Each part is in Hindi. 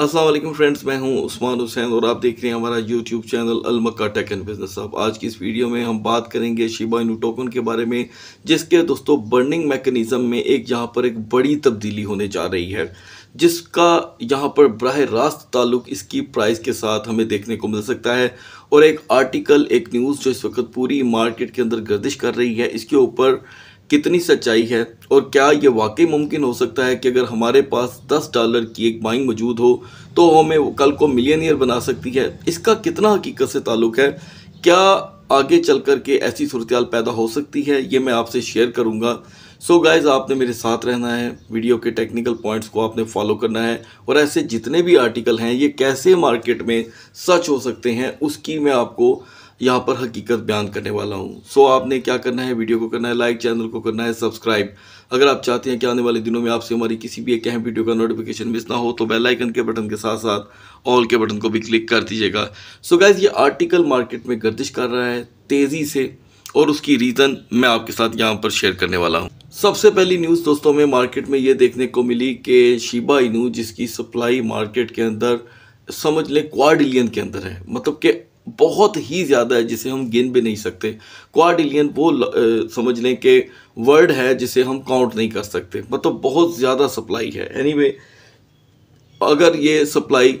असलम फ्रेंड्स मैं हूं उस्मान हुसैन और आप देख रहे हैं हमारा यूट्यूब चैनल अलमक्का टेक एंड बिजनेस अब आज की इस वीडियो में हम बात करेंगे शिबा इनू टोकन के बारे में जिसके दोस्तों बर्निंग मैकेनिज़म में एक यहां पर एक बड़ी तब्दीली होने जा रही है जिसका यहाँ पर बरह रास्त ताल्लुक इसकी प्राइस के साथ हमें देखने को मिल सकता है और एक आर्टिकल एक न्यूज़ जो इस वक्त पूरी मार्केट के अंदर गर्दिश कर रही है इसके ऊपर कितनी सच्चाई है और क्या ये वाकई मुमकिन हो सकता है कि अगर हमारे पास 10 डॉलर की एक बाइंग मौजूद हो तो हमें कल को मिलियनियर बना सकती है इसका कितना हकीकत से ताल्लुक है क्या आगे चल कर के ऐसी सूरत पैदा हो सकती है ये मैं आपसे शेयर करूँगा सो so गाइज़ आपने मेरे साथ रहना है वीडियो के टेक्निकल पॉइंट्स को आपने फॉलो करना है और ऐसे जितने भी आर्टिकल हैं ये कैसे मार्केट में सच हो सकते हैं उसकी मैं आपको यहाँ पर हकीकत बयान करने वाला हूँ सो आपने क्या करना है वीडियो को करना है लाइक चैनल को करना है सब्सक्राइब अगर आप चाहते हैं कि आने वाले दिनों में आपसे हमारी किसी भी एक अहम वीडियो का नोटिफिकेशन मिस ना हो तो बेल आइकन के बटन के साथ साथ ऑल के बटन को भी क्लिक कर दीजिएगा सो गाइज ये आर्टिकल मार्केट में गर्दिश कर रहा है तेज़ी से और उसकी रीज़न मैं आपके साथ यहाँ पर शेयर करने वाला हूँ सबसे पहली न्यूज़ दोस्तों में मार्केट में ये देखने को मिली कि शिबा इनू जिसकी सप्लाई मार्केट के अंदर समझ लें क्वाडिलियन के अंदर है मतलब कि बहुत ही ज़्यादा है जिसे हम गिन भी नहीं सकते क्वाडिलियन वो आ, समझ लें कि वर्ड है जिसे हम काउंट नहीं कर सकते मतलब बहुत ज़्यादा सप्लाई है एनी anyway, अगर ये सप्लाई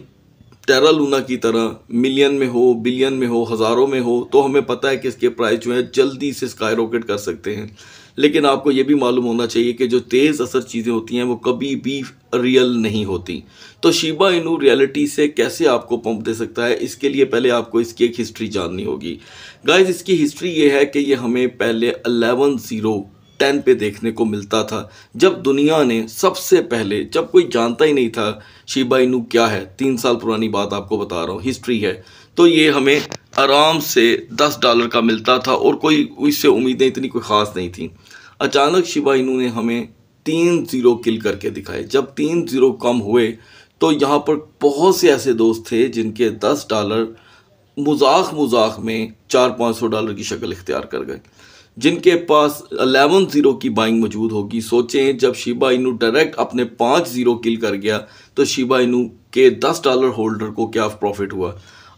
टेरा लूना की तरह मिलियन में हो बिलियन में हो हज़ारों में हो तो हमें पता है कि इसके प्राइस जो है जल्दी से स्काई रॉकेट कर सकते हैं लेकिन आपको ये भी मालूम होना चाहिए कि जो तेज़ असर चीज़ें होती हैं वो कभी भी रियल नहीं होती तो शिबा इनू रियलिटी से कैसे आपको पंप दे सकता है इसके लिए पहले आपको इसकी एक हिस्ट्री जाननी होगी गाइज इसकी हिस्ट्री ये है कि ये हमें पहले अलेवन ज़ीरो टेन पे देखने को मिलता था जब दुनिया ने सबसे पहले जब कोई जानता ही नहीं था शिबा इनू क्या है तीन साल पुरानी बात आपको बता रहा हूँ हिस्ट्री है तो ये हमें आराम से दस डॉलर का मिलता था और कोई इससे उम्मीदें इतनी कोई ख़ास नहीं थी अचानक शिवा इनू ने हमें तीन ज़ीरो किल करके दिखाए जब तीन ज़ीरो कम हुए तो यहाँ पर बहुत से ऐसे दोस्त थे जिनके दस डॉलर मजाक मजाक में चार पाँच सौ डॉलर की शक्ल इख्तियार कर गए जिनके पास अलेवन ज़ीरो की बाइंग मौजूद होगी सोचें जब शिबा इनू डायरेक्ट अपने पाँच ज़ीरो किल कर गया तो शिबा इनू के दस डॉलर होल्डर को क्या प्रॉफिट हुआ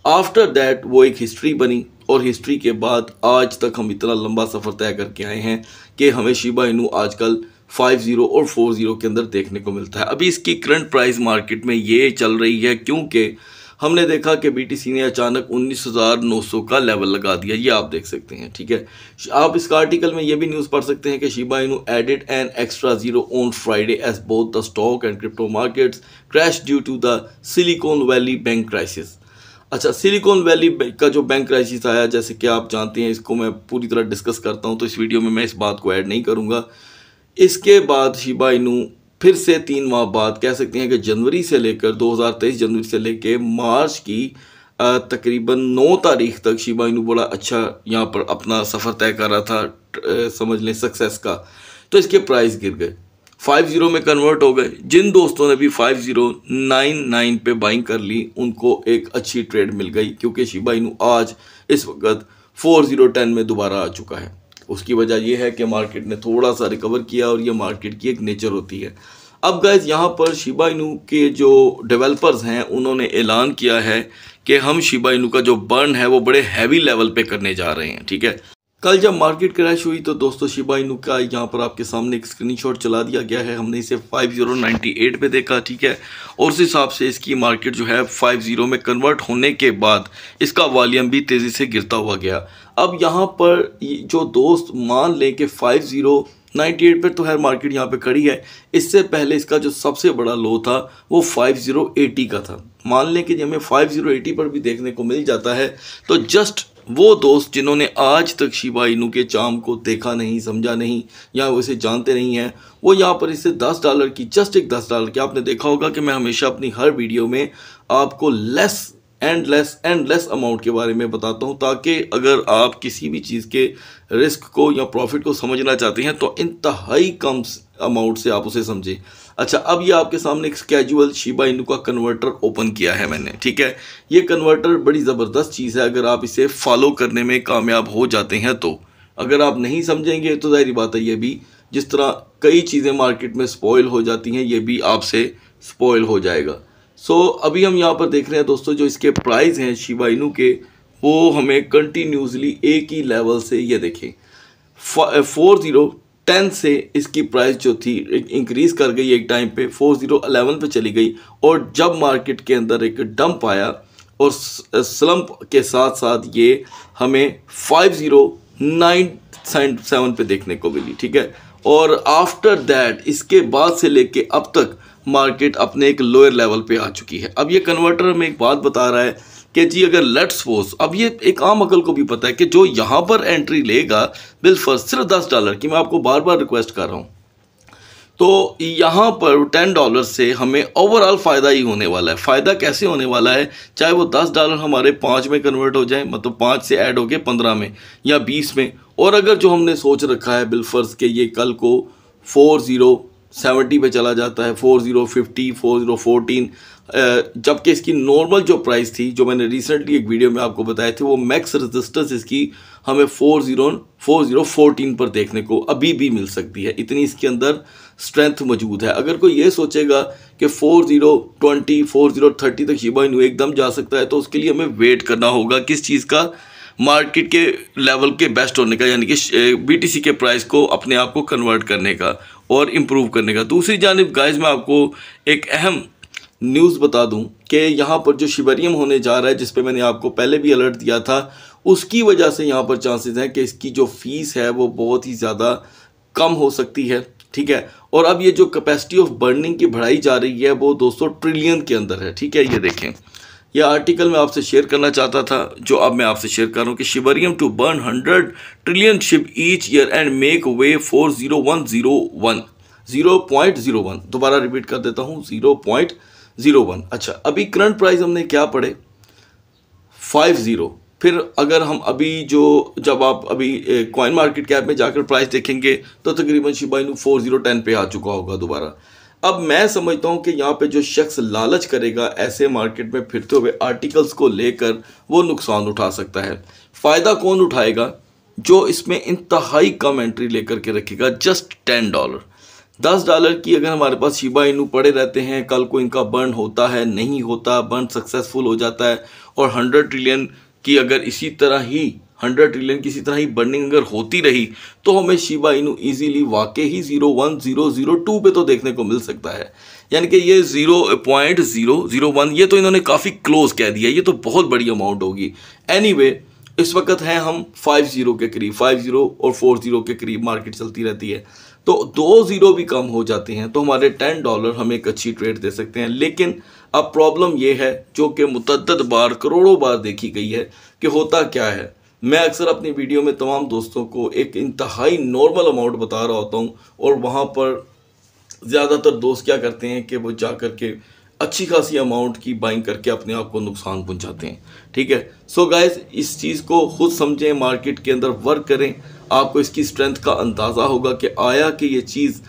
आफ्टर दैट वो एक हिस्ट्री बनी और हिस्ट्री के बाद आज तक हम इतना लंबा सफ़र तय करके आए हैं कि हमें शिबा इनू आजकल 50 और 40 के अंदर देखने को मिलता है अभी इसकी करंट प्राइस मार्केट में ये चल रही है क्योंकि हमने देखा कि बीटीसी ने अचानक 19,900 का लेवल लगा दिया ये आप देख सकते हैं ठीक है आप इसका आर्टिकल में ये भी न्यूज़ पढ़ सकते हैं कि Shiba Inu added an extra zero on Friday as both the stock and crypto markets crash due to the Silicon Valley Bank crisis अच्छा सिलिकॉन वैली का जो बैंक क्राइसिस आया जैसे कि आप जानते हैं इसको मैं पूरी तरह डिस्कस करता हूं तो इस वीडियो में मैं इस बात को ऐड नहीं करूंगा इसके बाद शिबा इनू फिर से तीन माह बाद कह सकते हैं कि जनवरी से लेकर 2023 जनवरी से लेकर मार्च की तकरीबन नौ तारीख तक शिबा इनू बड़ा अच्छा यहाँ पर अपना सफ़र तय कर रहा था समझ लें सक्सेस का तो इसके प्राइस गिर गए फाइव ज़ीरो में कन्वर्ट हो गए जिन दोस्तों ने भी फाइव ज़ीरो नाइन नाइन पे बाइंग कर ली उनको एक अच्छी ट्रेड मिल गई क्योंकि शिबाइनू आज इस वक्त फोर ज़ीरो टेन में दोबारा आ चुका है उसकी वजह यह है कि मार्केट ने थोड़ा सा रिकवर किया और ये मार्केट की एक नेचर होती है अब गैज यहाँ पर शिबाइनू के जो डेवलपर्स हैं उन्होंने ऐलान किया है कि हम शिबाइनू का जो बर्न है वो बड़े हैवी लेवल पे करने जा रहे हैं ठीक है कल जब मार्केट क्रैश हुई तो दोस्तों शिबा इनू का यहाँ पर आपके सामने एक स्क्रीनशॉट चला दिया गया है हमने इसे 5098 पे देखा ठीक है और उस हिसाब से इसकी मार्केट जो है 50 में कन्वर्ट होने के बाद इसका वॉल्यूम भी तेज़ी से गिरता हुआ गया अब यहाँ पर जो दोस्त मान लें कि नाइन्टी एट पर तो है मार्केट यहाँ पर खड़ी है इससे पहले इसका जो सबसे बड़ा लो था वो एटी का था मान लें कि हमें एटी पर भी देखने को मिल जाता है तो जस्ट वो दोस्त जिन्होंने आज तक शिबा इनू के चाम को देखा नहीं समझा नहीं या उसे जानते नहीं हैं वो यहाँ पर इसे दस डॉलर की जस्ट एक दस डॉलर की आपने देखा होगा कि मैं हमेशा अपनी हर वीडियो में आपको less and less and less amount के बारे में बताता हूँ ताकि अगर आप किसी भी चीज़ के रिस्क को या प्रॉफिट को समझना चाहते हैं तो इंतहाई कम अमाउंट से आप उसे समझें अच्छा अब ये आपके सामने एक कैजुअल शिबा इनू का कन्वर्टर ओपन किया है मैंने ठीक है ये कन्वर्टर बड़ी ज़बरदस्त चीज़ है अगर आप इसे फॉलो करने में कामयाब हो जाते हैं तो अगर आप नहीं समझेंगे तो ज़ाहरी बात है ये भी जिस तरह कई चीज़ें मार्केट में स्पॉयल हो जाती हैं ये भी आपसे स्पॉयल हो जाएगा सो so, अभी हम यहाँ पर देख रहे हैं दोस्तों जो इसके प्राइस हैं शिबा इनू के वो हमें कंटिन्यूसली एक ही लेवल से ये देखें फोर ज़ीरो टेन से इसकी प्राइस जो थी इंक्रीज कर गई एक टाइम पे फोर जीरो अलेवन पर चली गई और जब मार्केट के अंदर एक डंप आया और स्लम्प के साथ साथ ये हमें फाइव ज़ीरो नाइन सेवन पर देखने को मिली ठीक है और आफ्टर दैट इसके बाद से लेके अब तक मार्केट अपने एक लोअर लेवल पे आ चुकी है अब ये कन्वर्टर हमें एक बात बता रहा है कि जी अगर लेट्स फोर्स अब ये एक आम अकल को भी पता है कि जो यहाँ पर एंट्री लेगा बिल फर्स्ट सिर्फ दस डॉलर की मैं आपको बार बार रिक्वेस्ट कर रहा हूँ तो यहाँ पर टेन डॉलर से हमें ओवरऑल फ़ायदा ही होने वाला है फ़ायदा कैसे होने वाला है चाहे वो दस डॉलर हमारे पाँच में कन्वर्ट हो जाए मतलब पाँच से ऐड हो गए पंद्रह में या बीस में और अगर जो हमने सोच रखा है बिलफर्स के ये कल को फोर ज़ीरो सेवेंटी पे चला जाता है four zero fifty four zero fourteen जबकि इसकी नॉर्मल जो प्राइस थी जो मैंने रिसेंटली एक वीडियो में आपको बताए थे वो मैक्स रेजिस्टेंस इसकी हमें four zero four zero fourteen पर देखने को अभी भी मिल सकती है इतनी इसके अंदर स्ट्रेंथ मौजूद है अगर कोई ये सोचेगा कि four zero twenty four zero thirty तक शिबा इन एकदम जा सकता है तो उसके लिए हमें वेट करना होगा किस चीज़ का मार्केट के लेवल के बेस्ट होने का यानी कि बीटीसी के प्राइस को अपने आप को कन्वर्ट करने का और इम्प्रूव करने का दूसरी जानब गाइज मैं आपको एक अहम न्यूज़ बता दूं कि यहाँ पर जो शिवरियम होने जा रहा है जिस पर मैंने आपको पहले भी अलर्ट दिया था उसकी वजह से यहाँ पर चांसेस हैं कि इसकी जो फ़ीस है वो बहुत ही ज़्यादा कम हो सकती है ठीक है और अब ये जो कैपेसिटी ऑफ बर्निंग की बढ़ाई जा रही है वो 200 ट्रिलियन के अंदर है ठीक है ये देखें यह आर्टिकल मैं आपसे शेयर करना चाहता था जो अब मैं आपसे शेयर कर रहा हूँ कि Shibarium to burn hundred trillion SHIB each year and make way four zero one zero one zero point zero one दोबारा रिपीट कर देता हूँ जीरो पॉइंट जीरो वन अच्छा अभी करंट प्राइस हमने क्या पढ़े फाइव ज़ीरो फिर अगर हम अभी जो जब आप अभी कॉइन मार्केट कैप में जाकर प्राइस देखेंगे तो तकरीबन शिबाइनू फोर जीरो टेन पे आ चुका होगा दोबारा अब मैं समझता हूँ कि यहाँ पे जो शख्स लालच करेगा ऐसे मार्केट में फिरते हुए आर्टिकल्स को लेकर वो नुकसान उठा सकता है फ़ायदा कौन उठाएगा जो इसमें इंतहाई कम एंट्री लेकर के रखेगा जस्ट टेन डॉलर दस डॉलर की अगर हमारे पास शिबा इनू पड़े रहते हैं कल को इनका बर्न होता है नहीं होता बर्न सक्सेसफुल हो जाता है और हंड्रेड ट्रिलियन की अगर इसी तरह ही हंड्रेड ट्रिलियन किसी तरह ही बर्निंग अगर होती रही तो हमें शिबा इनू इजीली वाकई ही zero one zero zero two पर तो देखने को मिल सकता है यानी कि ये zero point zero zero one ये तो इन्होंने काफ़ी क्लोज कह दिया ये तो बहुत बड़ी अमाउंट होगी एनी anyway, इस वक्त हैं हम फाइव जीरो के करीब फाइव जीरो और फोर जीरो के करीब मार्केट चलती रहती है तो दो ज़ीरो भी कम हो जाते हैं तो हमारे टेन डॉलर हमें एक अच्छी ट्रेड दे सकते हैं लेकिन अब प्रॉब्लम ये है जो कि मुतद बार करोड़ों बार देखी गई है कि होता क्या है मैं अक्सर अपनी वीडियो में तमाम दोस्तों को एक इंतहाई नॉर्मल अमाउंट बता रहा होता हूँ और वहाँ पर ज़्यादातर दोस्त क्या करते हैं कि वो जा कर के अच्छी खासी अमाउंट की बाइंग करके अपने आप को नुकसान पहुँचाते हैं ठीक है सो so गाइज इस चीज़ को खुद समझें मार्केट के अंदर वर्क करें आपको इसकी स्ट्रेंथ का अंदाज़ा होगा कि आया कि ये चीज़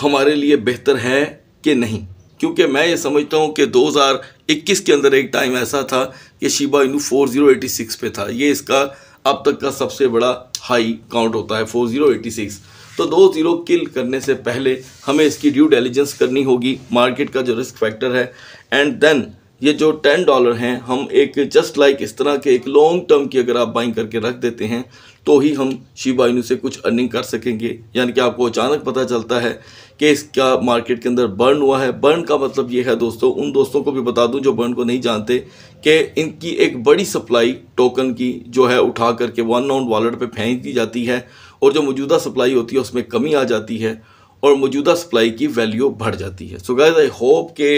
हमारे लिए बेहतर है कि नहीं क्योंकि मैं ये समझता हूँ कि 2021 के अंदर एक टाइम ऐसा था ये शिबा इनू 4086 पे था ये इसका अब तक का सबसे बड़ा हाई काउंट होता है 4086 तो दो ज़ीरो किल करने से पहले हमें इसकी ड्यू डेलीजेंस करनी होगी मार्केट का जो रिस्क फैक्टर है एंड देन ये जो टेन डॉलर हैं हम एक जस्ट लाइक इस तरह के एक लॉन्ग टर्म की अगर आप बाइंग करके रख देते हैं तो ही हम शिबा इनू से कुछ अर्निंग कर सकेंगे यानी कि आपको अचानक पता चलता है कि इसका मार्केट के अंदर बर्न हुआ है बर्न का मतलब ये है दोस्तों उन दोस्तों को भी बता दूं जो बर्न को नहीं जानते कि इनकी एक बड़ी सप्लाई टोकन की जो है उठा करके वन ऑन वॉलेट पर फेंक दी जाती है और जो मौजूदा सप्लाई होती है उसमें कमी आ जाती है और मौजूदा सप्लाई की वैल्यू बढ़ जाती है सो गाइस आई होप के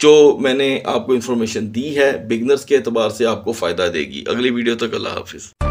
जो मैंने आपको इन्फॉर्मेशन दी है बिगनर्स के अतबार से आपको फ़ायदा देगी अगली वीडियो तक अल्लाह हाफिज़